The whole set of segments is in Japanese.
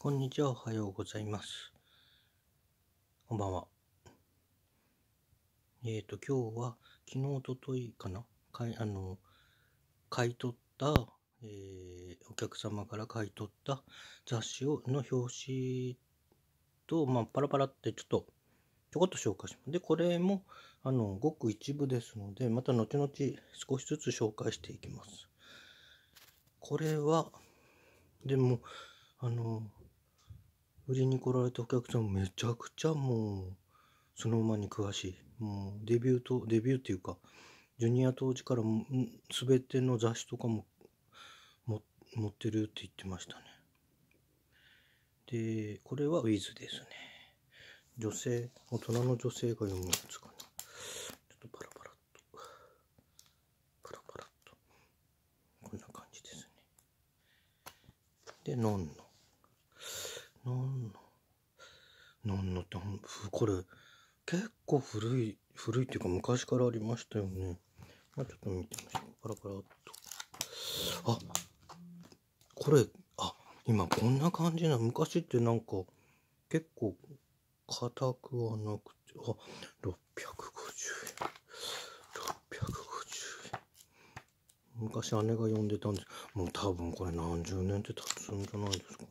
こんにちは、おはようございます。こんばんは。えっ、ー、と、今日は、昨日、おとといかなかい、あの、買い取った、えー、お客様から買い取った雑誌を、の表紙と、まあ、パラパラってちょっと、ちょこっと紹介します。で、これも、あの、ごく一部ですので、また後々少しずつ紹介していきます。これは、でも、あの、売りに来られたお客さんめちゃくちゃもう、その馬に詳しい。もう、デビューと、デビューっていうか、ジュニア当時から全ての雑誌とかも持ってるって言ってましたね。で、これは Wiz ですね。女性、大人の女性が読むやつかな。ちょっとパラパラっと。パラパラっと。こんな感じですね。で、のんの。ってこれ結構古い古いっていうか昔からありましたよね、まあ、ちょっと見てみましょうパラパラっとあこれあ今こんな感じな昔ってなんか結構硬くはなくてあ650円昔姉が呼んでたんですもう多分これ何十年って経つんじゃないですかね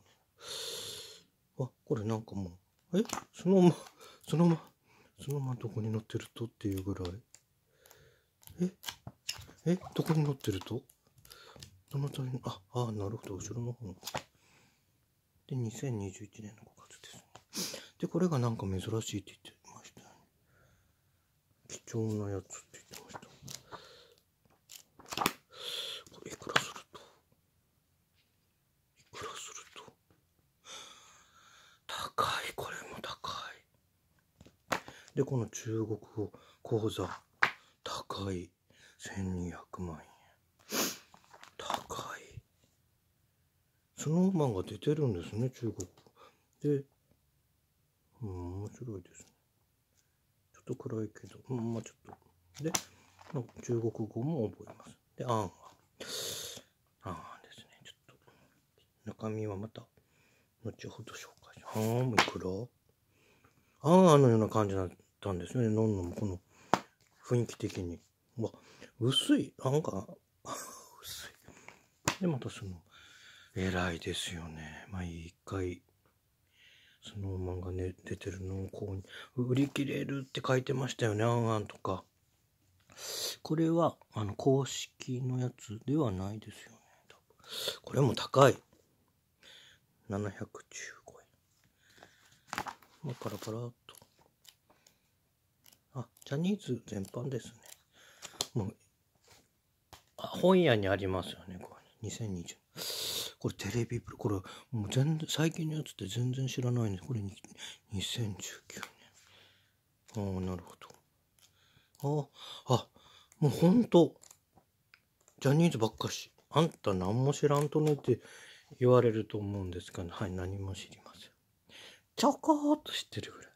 あこれなんかもうえそのまま、そのまま、そのままどこに乗ってるとっていうぐらい。ええどこに乗ってるとどのたに、あ、あ、なるほど、後ろの方の。で、2021年の5月ですね。で、これがなんか珍しいって言ってましたね。貴重なやつ。で、この中国語講座、高い。1200万円。高い。スノーマンが出てるんですね、中国。語。で、うん、面白いですね。ちょっと暗いけど、うん、まあちょっと。で、中国語も覚えます。で、あんは。あんですね、ちょっと。中身はまた、後ほど紹介します。あんいくらあんあのような感じなんです。たんですよね、のんのもこの雰囲気的に。わ、薄い。あ、なんか、薄い。で、またその、偉いですよね。毎回、その漫画ね、出てるのをこう、売り切れるって書いてましたよね、あんあんとか。これは、あの、公式のやつではないですよね。多分これも高い。715円。まあ、パラパラっと。ジャニーズ全般ですね。もうあ本屋にありますよね、これ。2020。これテレビ、プロ、これ、もう全然、最近のやつって全然知らないんです。これ、2019年。ああ、なるほど。ああ、あ、もうほんと、ジャニーズばっかし。あんた何も知らんとねって言われると思うんですが、ね、はい、何も知りません。ちょこーっと知ってるぐらい。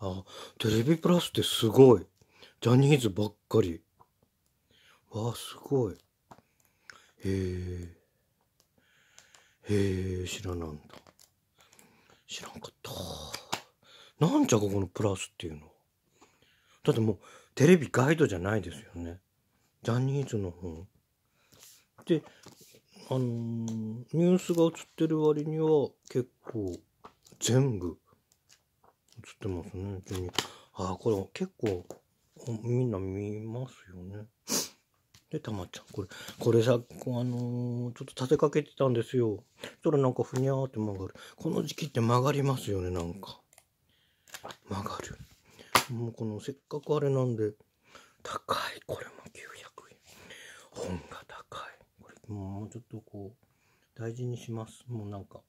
あ、テレビプラスってすごい。ジャニーズばっかり。わあ、すごい。へえ。へえ、知らなんだ。知らんかった。なんじゃここのプラスっていうの。だってもう、テレビガイドじゃないですよね。ジャニーズの本。で、あのー、ニュースが映ってる割には結構全部映ってますね。ああ、これ結構、みんな見ますよね。で、たまちゃん。これ、これさ、こあのー、ちょっと立てかけてたんですよ。それなんかふにゃーって曲がる。この時期って曲がりますよね、なんか。曲がる。もうこの、せっかくあれなんで、高い。これも900円。本が高い。これ、もうちょっとこう、大事にします。もうなんか、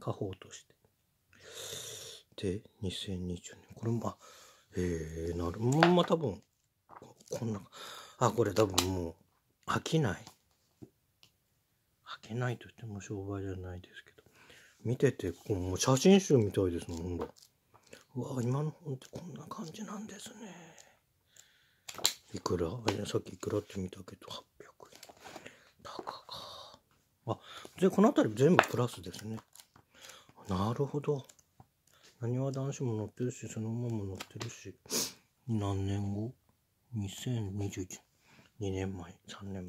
家宝として。で、2020年。これも、あ、えー、なる。もう、まあ、多分、こんな、あ、これ多分もう、飽きない。飽きないとしても商売じゃないですけど。見てて、こうもう写真集みたいですもん、うわ、今の本ってこんな感じなんですね。いくらさっきいくらって見たけど、800円。高か。あ、で、この辺り全部プラスですね。なるほど。なにわ男子も乗ってるし、そのまま乗ってるし、何年後 ?2021 年。2年前、3年前。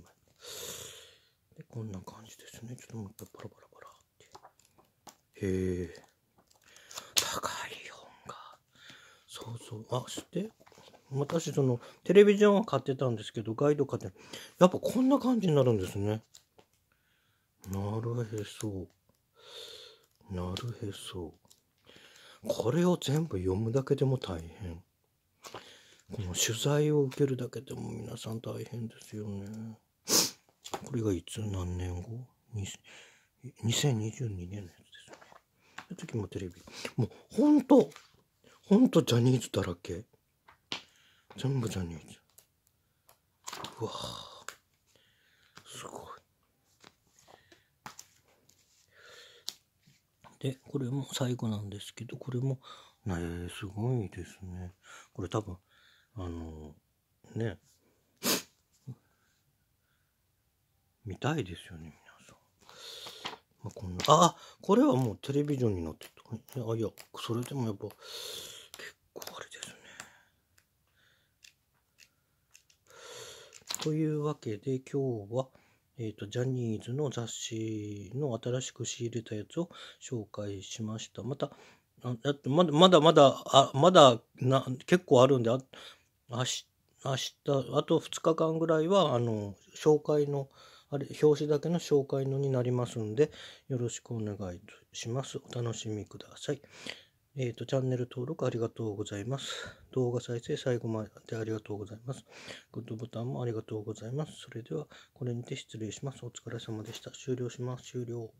で、こんな感じですね。ちょっともう一回パラパラパラって。へえ。高い本が。そうそう。あ、知って私、その、テレビジョンは買ってたんですけど、ガイド買って、やっぱこんな感じになるんですね。なるへそ。なるへそ。これを全部読むだけでも大変この取材を受けるだけでも皆さん大変ですよねこれがいつ何年後2022年のやつですねその時もテレビもうほんとほんとジャニーズだらけ全部ジャニーズうわで、これも最後なんですけど、これも、ね、すごいですね。これ多分、あの、ね、見たいですよね、皆さん。まあ、こんな、あ、これはもうテレビジョンになってた。あ、いや、それでもやっぱ、結構あれですね。というわけで、今日は、えっ、ー、と、ジャニーズの雑誌の新しく仕入れたやつを紹介しました。また、あまだまだまだ、あまだな結構あるんで、あ明日、明日、あと2日間ぐらいは、あの、紹介の、あれ、表紙だけの紹介のになりますんで、よろしくお願いします。お楽しみください。えっ、ー、と、チャンネル登録ありがとうございます。動画再生最後までありがとうございます。グッドボタンもありがとうございます。それでは、これにて失礼します。お疲れ様でした。終了します。終了。